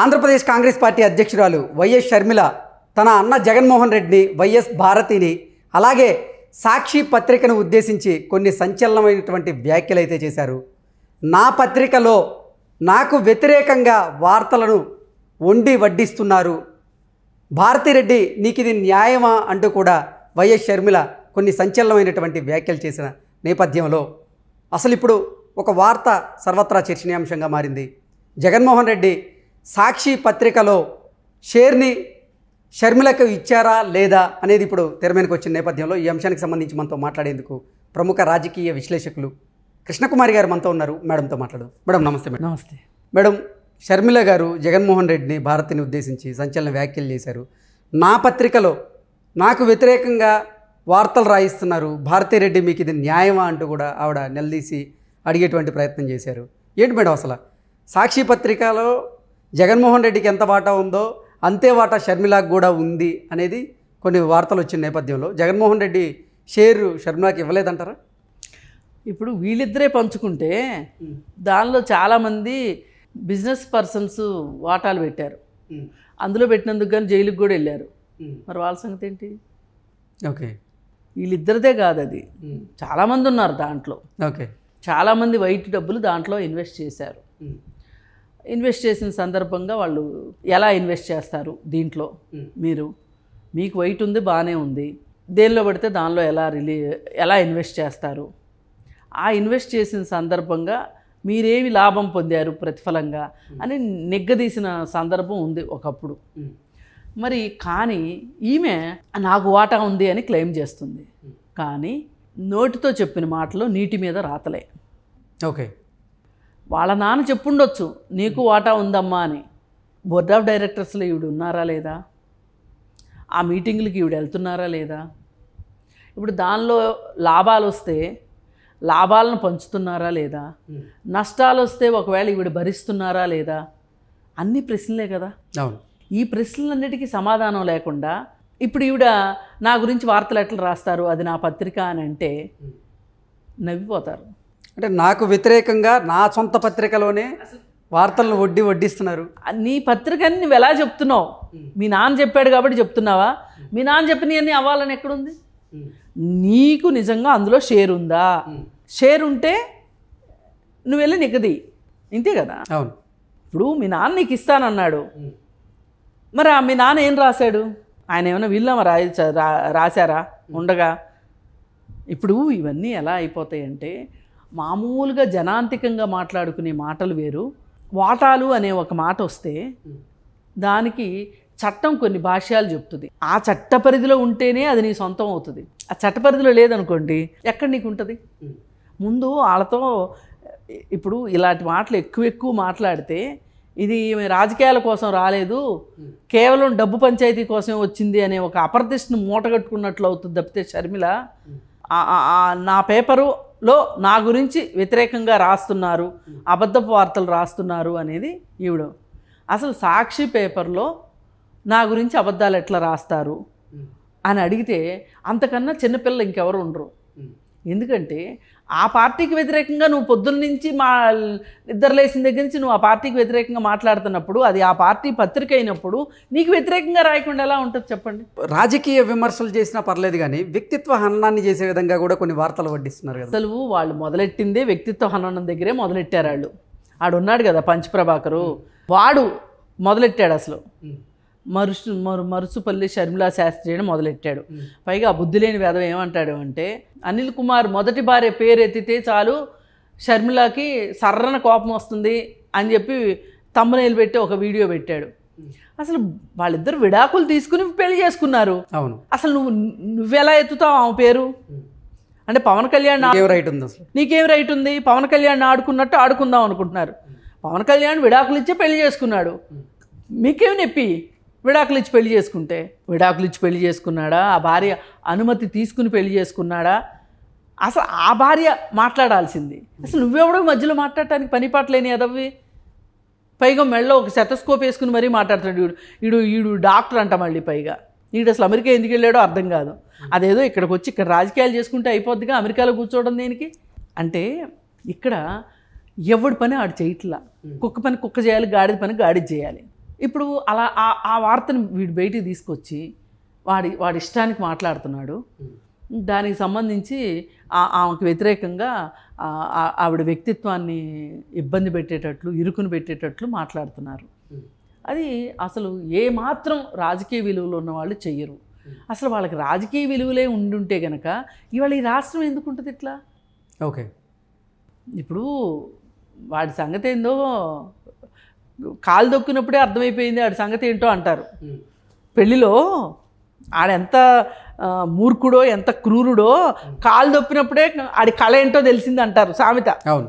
Andhra Pradesh Congress party అధ్యక్షురాలు వైఎస్ షర్మిల తన అన్న జగన్మోహన్ రెడ్డిని వైఎస్ భారతిని అలాగే సాక్షి పత్రికను ఉద్దేశించి కొన్ని సంచలనమైనటువంటి వ్యాఖ్యలు అయితే చేశారు నా పత్రికలో నాకు వ్యతిరేకంగా వార్తలను వండి వడ్డిస్తున్నారు భారతిరెడ్డి నీకు ఇది న్యాయమా అంటూ కూడా వైఎస్ షర్మిల కొన్ని సంచలనమైనటువంటి వ్యాఖ్యలు చేసిన నేపథ్యంలో అసలు ఇప్పుడు ఒక వార్త సర్వత్రా చర్చనీయాంశంగా మారింది జగన్మోహన్ రెడ్డి సాక్షి పత్రికలో షేర్ని షర్మిలకు ఇచ్చారా లేదా అనేది ఇప్పుడు తెరమీనకు వచ్చిన నేపథ్యంలో ఈ అంశానికి సంబంధించి మనతో మాట్లాడేందుకు ప్రముఖ రాజకీయ విశ్లేషకులు కృష్ణకుమారి గారు మనతో ఉన్నారు మేడంతో మాట్లాడు మేడం నమస్తే మేడం నమస్తే మేడం షర్మిల గారు జగన్మోహన్ రెడ్డిని భారత్ని ఉద్దేశించి సంచలన వ్యాఖ్యలు చేశారు నా పత్రికలో నాకు వ్యతిరేకంగా వార్తలు రాయిస్తున్నారు రెడ్డి మీకు ఇది న్యాయమా అంటూ కూడా ఆవిడ నిలదీసి అడిగేటువంటి ప్రయత్నం చేశారు ఏంటి మేడం అసలు సాక్షి పత్రికలో జగన్మోహన్ రెడ్డికి ఎంత వాటా ఉందో అంతే వాటా షర్మిలాకు కూడా ఉంది అనేది కొన్ని వార్తలు వచ్చిన నేపథ్యంలో జగన్మోహన్ రెడ్డి షేరు షర్మిలాకి ఇవ్వలేదంటారా ఇప్పుడు వీళ్ళిద్దరే పంచుకుంటే దానిలో చాలామంది బిజినెస్ పర్సన్స్ వాటాలు పెట్టారు అందులో పెట్టినందుకు కానీ జైలుకి కూడా వెళ్ళారు మరి వాళ్ళ సంగతి ఏంటి ఓకే వీళ్ళిద్దరిదే కాదు అది చాలామంది ఉన్నారు దాంట్లో ఓకే చాలామంది వైట్ డబ్బులు దాంట్లో ఇన్వెస్ట్ చేశారు ఇన్వెస్ట్ చేసిన సందర్భంగా వాళ్ళు ఎలా ఇన్వెస్ట్ చేస్తారు దీంట్లో మీరు మీకు వెయిట్ ఉంది బాగానే ఉంది దేనిలో పడితే దానిలో ఎలా రిలీ ఎలా ఇన్వెస్ట్ చేస్తారు ఆ ఇన్వెస్ట్ చేసిన సందర్భంగా మీరేమి లాభం పొందారు ప్రతిఫలంగా అని నిగ్గదీసిన సందర్భం ఉంది ఒకప్పుడు మరి కానీ ఈమె నాకు వాటా ఉంది అని క్లెయిమ్ చేస్తుంది కానీ నోటితో చెప్పిన మాటలు నీటి మీద రాతలే ఓకే వాళ్ళ నాన్న చెప్పుండొచ్చు నీకు వాటా ఉందమ్మా అని బోర్డ్ ఆఫ్ డైరెక్టర్స్లో ఈవిడ ఉన్నారా లేదా ఆ మీటింగ్లకి ఈవిడ వెళ్తున్నారా లేదా ఇప్పుడు దానిలో లాభాలు వస్తే లాభాలను పంచుతున్నారా లేదా నష్టాలు వస్తే ఒకవేళ ఈవిడ భరిస్తున్నారా లేదా అన్ని ప్రశ్నలే కదా అవును ఈ ప్రశ్నలన్నిటికీ సమాధానం లేకుండా ఇప్పుడు ఈవిడ నా గురించి వార్తలు ఎట్లా రాస్తారు అది నా పత్రిక అని అంటే నవ్విపోతారు అంటే నాకు వ్యతిరేకంగా నా సొంత పత్రికలోనే వార్తలను వడ్డీ వడ్డిస్తున్నారు నీ పత్రికని నువ్వు ఎలా చెప్తున్నావు మీ నాన్న చెప్పాడు కాబట్టి చెప్తున్నావా మీ నాన్న అన్నీ అవ్వాలని ఎక్కడుంది నీకు నిజంగా అందులో షేర్ ఉందా షేర్ ఉంటే నువ్వు వెళ్ళి నిగది ఇంతే కదా అవును ఇప్పుడు మీ నాన్న నీకు ఇస్తానన్నాడు మరి మీ నాన్న ఏం రాశాడు ఆయన ఏమైనా వీళ్ళమా రా రాశారా ఉండగా ఇప్పుడు ఇవన్నీ ఎలా అయిపోతాయంటే మామూలుగా జనాంతికంగా మాట్లాడుకునే మాటలు వేరు వాటాలు అనే ఒక మాట వస్తే దానికి చట్టం కొన్ని భాష్యాలు చెప్తుంది ఆ చట్ట పరిధిలో ఉంటేనే అది నీ సొంతం అవుతుంది ఆ చట్ట పరిధిలో లేదనుకోండి ఎక్కడ నీకు ఉంటుంది ముందు వాళ్ళతో ఇప్పుడు ఇలాంటి మాటలు ఎక్కువ ఎక్కువ మాట్లాడితే ఇది రాజకీయాల కోసం రాలేదు కేవలం డబ్బు పంచాయతీ కోసం వచ్చింది అనే ఒక అప్రతిష్టను మూటగట్టుకున్నట్లు అవుతుంది తప్పితే షర్మిల నా పేపరు లో నా గురించి వ్యతిరేకంగా రాస్తున్నారు అబద్ధపు వార్తలు రాస్తున్నారు అనేది ఈవిడ అసలు సాక్షి పేపర్లో నా గురించి అబద్ధాలు ఎట్లా రాస్తారు అని అడిగితే అంతకన్నా చిన్నపిల్లలు ఇంకెవరు ఉండరు ఎందుకంటే ఆ పార్టీకి వ్యతిరేకంగా నువ్వు పొద్దున్న నుంచి మా నిద్రలేసిన దగ్గర నుంచి నువ్వు ఆ పార్టీకి వ్యతిరేకంగా మాట్లాడుతున్నప్పుడు అది ఆ పార్టీ పత్రిక అయినప్పుడు నీకు వ్యతిరేకంగా రాయకుండా ఎలా ఉంటుంది చెప్పండి రాజకీయ విమర్శలు చేసినా పర్లేదు కానీ వ్యక్తిత్వ హననాన్ని చేసే విధంగా కూడా కొన్ని వార్తలు వడ్డిస్తున్నారు అసలు వాళ్ళు మొదలెట్టిందే వ్యక్తిత్వ హననం దగ్గరే మొదలెట్టారు వాళ్ళు ఆడున్నాడు కదా పంచప్రభాకరు వాడు మొదలెట్టాడు అసలు మరుసు మరు మరుసుపల్లి షర్మిలా శాస్త్రి అని మొదలెట్టాడు పైగా బుద్ధి బుద్ధిలేని వేదం ఏమంటాడు అంటే అనిల్ కుమార్ మొదటి భార్య పేరు ఎత్తితే చాలు షర్మిలాకి సర్రన కోపం వస్తుంది అని చెప్పి తమ్మనేలు పెట్టి ఒక వీడియో పెట్టాడు అసలు వాళ్ళిద్దరు విడాకులు తీసుకుని పెళ్లి చేసుకున్నారు అవును అసలు నువ్వు నువ్వెలా ఎత్తుతావు ఆమె పేరు అంటే పవన్ కళ్యాణ్ రైట్ ఉంది అసలు నీకేం రైట్ ఉంది పవన్ కళ్యాణ్ ఆడుకున్నట్టు ఆడుకుందాం అనుకుంటున్నారు పవన్ కళ్యాణ్ విడాకులు ఇచ్చి పెళ్లి చేసుకున్నాడు మీకేం నొప్పి విడాకులు ఇచ్చి పెళ్లి చేసుకుంటే విడాకులు ఇచ్చి పెళ్లి చేసుకున్నాడా ఆ భార్య అనుమతి తీసుకుని పెళ్లి చేసుకున్నాడా అసలు ఆ భార్య మాట్లాడాల్సింది అసలు నువ్వెవడో మధ్యలో మాట్లాడటానికి పాటలేని అదవి పైగా మెళ్ళలో ఒక సెటస్కోప్ వేసుకుని మరీ మాట్లాడుతున్నాడు వీడు వీడు ఈడు డాక్టర్ అంట మళ్ళీ పైగా ఈడు అసలు అమెరికా ఎందుకు వెళ్ళాడో అర్థం కాదు అదేదో ఇక్కడికి వచ్చి ఇక్కడ రాజకీయాలు చేసుకుంటే అయిపోద్దిగా అమెరికాలో కూర్చోవడం దేనికి అంటే ఇక్కడ ఎవడి పని ఆడు చేయట్లా కుక్క పని కుక్క చేయాలి గాడిద పని గాడిద చేయాలి ఇప్పుడు అలా ఆ వార్తను వీడు బయటికి తీసుకొచ్చి వాడి వాడి ఇష్టానికి మాట్లాడుతున్నాడు hmm. దానికి సంబంధించి ఆమెకు వ్యతిరేకంగా ఆవిడ వ్యక్తిత్వాన్ని ఇబ్బంది పెట్టేటట్లు ఇరుకును పెట్టేటట్లు మాట్లాడుతున్నారు hmm. అది అసలు ఏమాత్రం రాజకీయ విలువలు ఉన్న వాళ్ళు చెయ్యరు hmm. అసలు వాళ్ళకి రాజకీయ విలువలే ఉండుంటే గనక ఇవాళ ఈ రాష్ట్రం ఎందుకు ఉంటుంది ఇట్లా ఓకే ఇప్పుడు వాడి సంగతి ఏందో కాలు దొక్కినప్పుడే అర్థమైపోయింది ఆడి సంగతి ఏంటో అంటారు పెళ్ళిలో ఆడెంత మూర్ఖుడో ఎంత క్రూరుడో కాలు దొప్పినప్పుడే ఆడి కళ ఏంటో తెలిసింది అంటారు సామెత అవును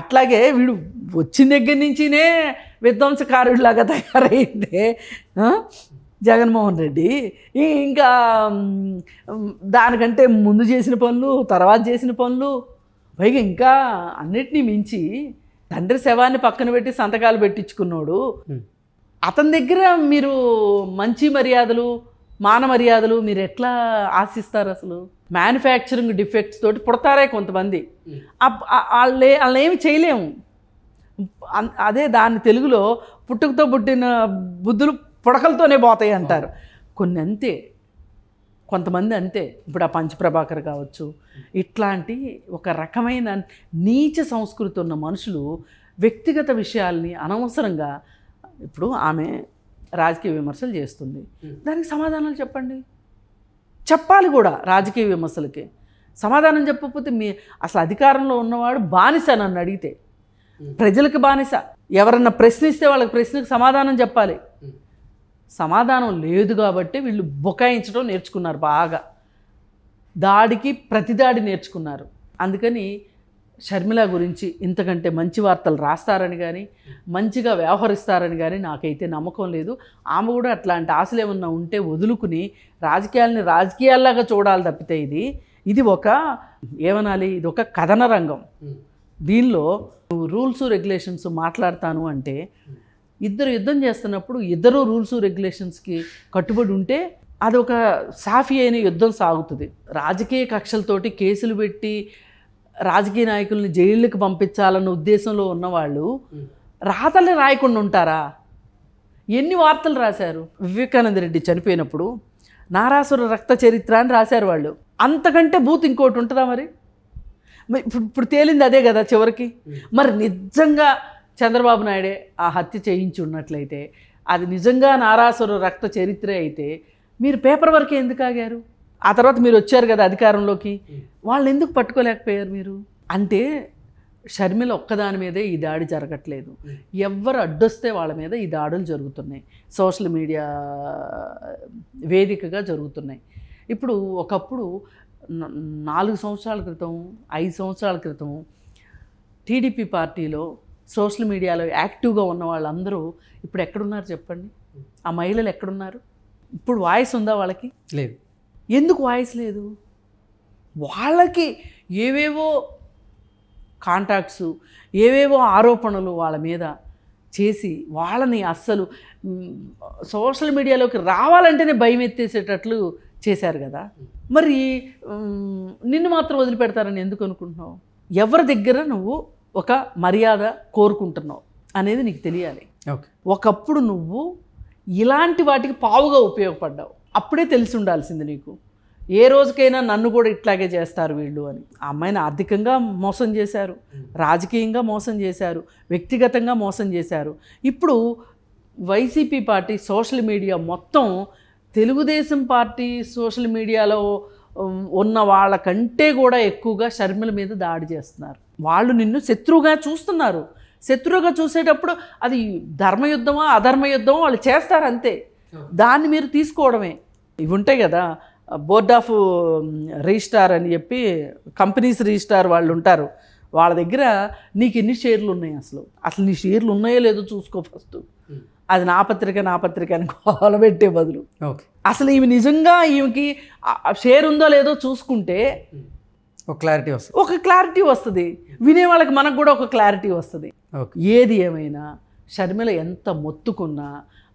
అట్లాగే వీడు వచ్చిన దగ్గర నుంచినే విధ్వంసకారుడిలాగా తయారైంది జగన్మోహన్ రెడ్డి ఇంకా దానికంటే ముందు చేసిన పనులు తర్వాత చేసిన పనులు పైగా ఇంకా అన్నిటినీ మించి తండ్రి శవాన్ని పక్కన పెట్టి సంతకాలు పెట్టించుకున్నాడు అతని దగ్గర మీరు మంచి మర్యాదలు మాన మర్యాదలు మీరు ఎట్లా ఆశిస్తారు అసలు మ్యానుఫ్యాక్చరింగ్ డిఫెక్ట్స్ తోటి పుడతారే కొంతమంది వాళ్ళే వాళ్ళని ఏమి చేయలేము అదే దాన్ని తెలుగులో పుట్టుకతో పుట్టిన బుద్ధులు పుడకలతోనే పోతాయి అంటారు కొన్ని అంతే కొంతమంది అంతే ఇప్పుడు ఆ పంచప్రభాకర్ కావచ్చు ఇట్లాంటి ఒక రకమైన నీచ సంస్కృతి ఉన్న మనుషులు వ్యక్తిగత విషయాల్ని అనవసరంగా ఇప్పుడు ఆమె రాజకీయ విమర్శలు చేస్తుంది దానికి సమాధానాలు చెప్పండి చెప్పాలి కూడా రాజకీయ విమర్శలకి సమాధానం చెప్పకపోతే మీ అసలు అధికారంలో ఉన్నవాడు బానిస నన్ను అడిగితే ప్రజలకు బానిస ఎవరన్నా ప్రశ్నిస్తే వాళ్ళకి ప్రశ్నకు సమాధానం చెప్పాలి సమాధానం లేదు కాబట్టి వీళ్ళు బుకాయించడం నేర్చుకున్నారు బాగా దాడికి ప్రతిదాడి నేర్చుకున్నారు అందుకని షర్మిల గురించి ఇంతకంటే మంచి వార్తలు రాస్తారని కానీ మంచిగా వ్యవహరిస్తారని కానీ నాకైతే నమ్మకం లేదు ఆమె కూడా అట్లాంటి ఆశలు ఏమన్నా ఉంటే వదులుకుని రాజకీయాలని రాజకీయాల్లాగా చూడాలి తప్పితే ఇది ఇది ఒక ఏమనాలి ఇది ఒక కథన రంగం దీనిలో రూల్స్ రెగ్యులేషన్స్ మాట్లాడతాను అంటే ఇద్దరు యుద్ధం చేస్తున్నప్పుడు ఇద్దరు రూల్స్ రెగ్యులేషన్స్కి కట్టుబడి ఉంటే అదొక సాఫీ అయిన యుద్ధం సాగుతుంది రాజకీయ కక్షలతోటి కేసులు పెట్టి రాజకీయ నాయకుల్ని జైళ్ళకి పంపించాలన్న ఉద్దేశంలో ఉన్నవాళ్ళు రాతలు రాయకుండా ఉంటారా ఎన్ని వార్తలు రాశారు వివేకానంద రెడ్డి చనిపోయినప్పుడు నారాసుర రక్త చరిత్ర అని రాశారు వాళ్ళు అంతకంటే బూత్ ఇంకోటి ఉంటుందా మరి ఇప్పుడు ఇప్పుడు తేలింది అదే కదా చివరికి మరి నిజంగా చంద్రబాబు నాయుడే ఆ హత్య చేయించి ఉన్నట్లయితే అది నిజంగా నారాసుర రక్త చరిత్ర అయితే మీరు పేపర్ వరకు ఎందుకు ఆగారు ఆ తర్వాత మీరు వచ్చారు కదా అధికారంలోకి వాళ్ళని ఎందుకు పట్టుకోలేకపోయారు మీరు అంటే షర్మిల ఒక్కదాని మీదే ఈ దాడి జరగట్లేదు ఎవరు అడ్డొస్తే వాళ్ళ మీద ఈ దాడులు జరుగుతున్నాయి సోషల్ మీడియా వేదికగా జరుగుతున్నాయి ఇప్పుడు ఒకప్పుడు నాలుగు సంవత్సరాల క్రితం ఐదు సంవత్సరాల క్రితం టీడీపీ పార్టీలో సోషల్ మీడియాలో యాక్టివ్గా ఉన్న వాళ్ళందరూ ఇప్పుడు ఎక్కడున్నారు చెప్పండి ఆ మహిళలు ఎక్కడున్నారు ఇప్పుడు వాయిస్ ఉందా వాళ్ళకి లేదు ఎందుకు వాయిస్ లేదు వాళ్ళకి ఏవేవో కాంటాక్ట్స్ ఏవేవో ఆరోపణలు వాళ్ళ మీద చేసి వాళ్ళని అస్సలు సోషల్ మీడియాలోకి రావాలంటేనే భయం ఎత్తేసేటట్లు చేశారు కదా మరి నిన్ను మాత్రం వదిలిపెడతారని ఎందుకు అనుకుంటున్నావు ఎవరి దగ్గర నువ్వు ఒక మర్యాద కోరుకుంటున్నావు అనేది నీకు తెలియాలి ఓకే ఒకప్పుడు నువ్వు ఇలాంటి వాటికి పావుగా ఉపయోగపడ్డావు అప్పుడే తెలిసి ఉండాల్సింది నీకు ఏ రోజుకైనా నన్ను కూడా ఇట్లాగే చేస్తారు వీళ్ళు అని ఆ అమ్మాయిని ఆర్థికంగా మోసం చేశారు రాజకీయంగా మోసం చేశారు వ్యక్తిగతంగా మోసం చేశారు ఇప్పుడు వైసీపీ పార్టీ సోషల్ మీడియా మొత్తం తెలుగుదేశం పార్టీ సోషల్ మీడియాలో ఉన్న వాళ్ళకంటే కూడా ఎక్కువగా షర్మిల మీద దాడి చేస్తున్నారు వాళ్ళు నిన్ను శత్రువుగా చూస్తున్నారు శత్రువుగా చూసేటప్పుడు అది ధర్మయుద్ధమా అధర్మయుద్ధమో వాళ్ళు చేస్తారు అంతే దాన్ని మీరు తీసుకోవడమే ఇవి ఉంటాయి కదా బోర్డ్ ఆఫ్ రిజిస్టార్ అని చెప్పి కంపెనీస్ రిజిస్టార్ వాళ్ళు ఉంటారు వాళ్ళ దగ్గర నీకు ఎన్ని షేర్లు ఉన్నాయి అసలు అసలు నీ షేర్లు ఉన్నాయో లేదో చూసుకో ఫస్ట్ అది నా పత్రిక నా పత్రిక అని కొలబెట్టే బదులు అసలు ఈమె నిజంగా ఈమెకి షేర్ ఉందో లేదో చూసుకుంటే ఒక క్లారిటీ వస్తుంది ఒక క్లారిటీ వస్తుంది వినే వాళ్ళకి మనకు కూడా ఒక క్లారిటీ వస్తుంది ఏది ఏమైనా షర్మిల ఎంత మొత్తుకున్నా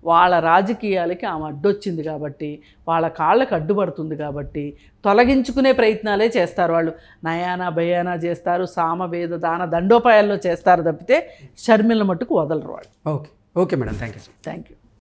వాళ్ళ రాజకీయాలకి ఆమె అడ్డొచ్చింది కాబట్టి వాళ్ళ కాళ్ళకు అడ్డుపడుతుంది కాబట్టి తొలగించుకునే ప్రయత్నాలే చేస్తారు వాళ్ళు నయానా భయానా చేస్తారు సామవేద దాన దండోపాయాల్లో చేస్తారు తప్పితే షర్మిల మట్టుకు వదలరు వాళ్ళు okay okay madam thank you thank you